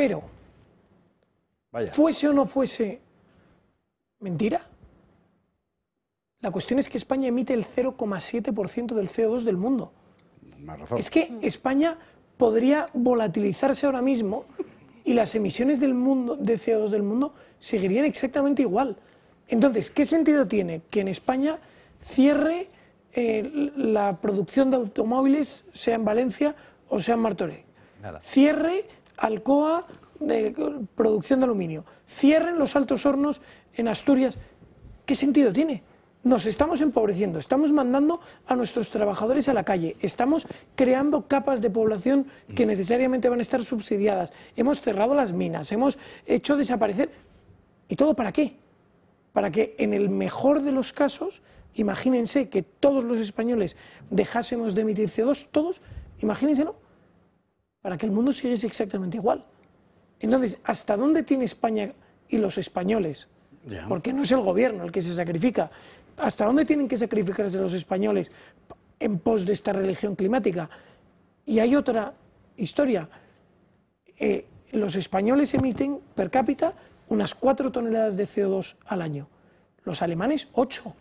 Pero, fuese o no fuese mentira, la cuestión es que España emite el 0,7% del CO2 del mundo. Es que España podría volatilizarse ahora mismo y las emisiones del mundo de CO2 del mundo seguirían exactamente igual. Entonces, ¿qué sentido tiene que en España cierre eh, la producción de automóviles, sea en Valencia o sea en Martorell? Cierre Alcoa, producción de aluminio. Cierren los altos hornos en Asturias. ¿Qué sentido tiene? Nos estamos empobreciendo, estamos mandando a nuestros trabajadores a la calle, estamos creando capas de población que necesariamente van a estar subsidiadas, hemos cerrado las minas, hemos hecho desaparecer. ¿Y todo para qué? Para que en el mejor de los casos, imagínense que todos los españoles dejásemos de emitir CO2, todos, imagínense, ¿no? para que el mundo siguiese exactamente igual. Entonces, ¿hasta dónde tiene España y los españoles? Porque no es el gobierno el que se sacrifica. ¿Hasta dónde tienen que sacrificarse los españoles en pos de esta religión climática? Y hay otra historia. Eh, los españoles emiten per cápita unas cuatro toneladas de CO2 al año. Los alemanes, ocho.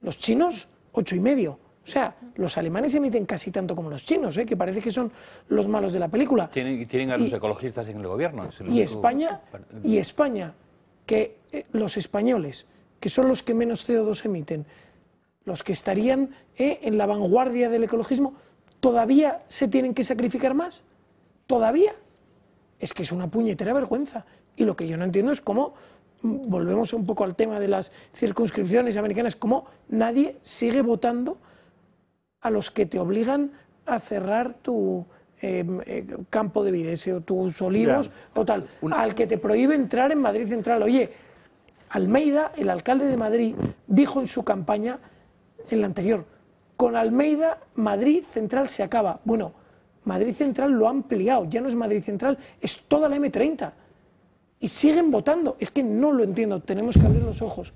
Los chinos, ocho y medio. O sea, los alemanes emiten casi tanto como los chinos, ¿eh? que parece que son los malos de la película. Tienen, a los ecologistas en el gobierno. y, España, que... y España, que los españoles, que son los que menos CO2 emiten, los que estarían eh, en la vanguardia del ecologismo, ¿todavía se tienen que sacrificar más? ¿Todavía? Es que es una puñetera vergüenza. Y lo que yo no entiendo es cómo mm, volvemos un poco al tema de las circunscripciones americanas, cómo nadie sigue votando a los que te obligan a cerrar tu eh, eh, campo de vides o tus olivos o tal, al que te prohíbe entrar en Madrid Central. Oye, Almeida, el alcalde de Madrid, dijo en su campaña, en la anterior, con Almeida Madrid Central se acaba. Bueno, Madrid Central lo han ampliado, ya no es Madrid Central, es toda la M30. Y siguen votando. Es que no lo entiendo, tenemos que abrir los ojos.